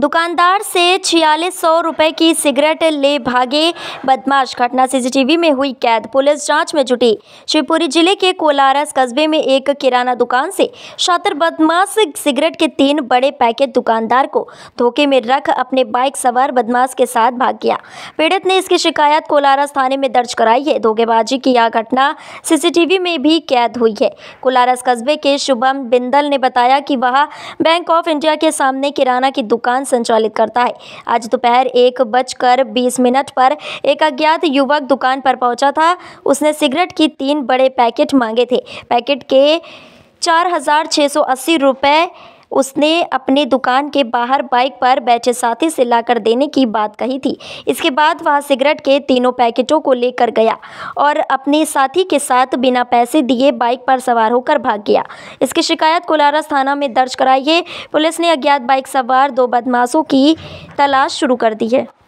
दुकानदार से छियालीस सौ रुपए की सिगरेट ले भागे बदमाश घटना सीसीटीवी में हुई कैद पुलिस जांच में जुटी शिवपुरी जिले के कोलारस कस्बे में एक किराना दुकान से शातर बदमाश सिगरेट के तीन बड़े पैकेट दुकानदार को धोखे में रख अपने बाइक सवार बदमाश के साथ भाग गया पीड़ित ने इसकी शिकायत कोलारस थाने में दर्ज कराई है धोखेबाजी की यह घटना सीसीटीवी में भी कैद हुई है कोलारस कस्बे के शुभम बिंदल ने बताया कि वह बैंक ऑफ इंडिया के सामने किराना की दुकान संचालित करता है आज दोपहर एक बजकर बीस मिनट पर एक अज्ञात युवक दुकान पर पहुंचा था उसने सिगरेट की तीन बड़े पैकेट मांगे थे पैकेट के चार हजार छः सौ अस्सी रुपये उसने अपने दुकान के बाहर बाइक पर बैठे साथी से लाकर देने की बात कही थी इसके बाद वह सिगरेट के तीनों पैकेटों को लेकर गया और अपने साथी के साथ बिना पैसे दिए बाइक पर सवार होकर भाग गया इसकी शिकायत कोलारस थाना में दर्ज कराई है पुलिस ने अज्ञात बाइक सवार दो बदमाशों की तलाश शुरू कर दी है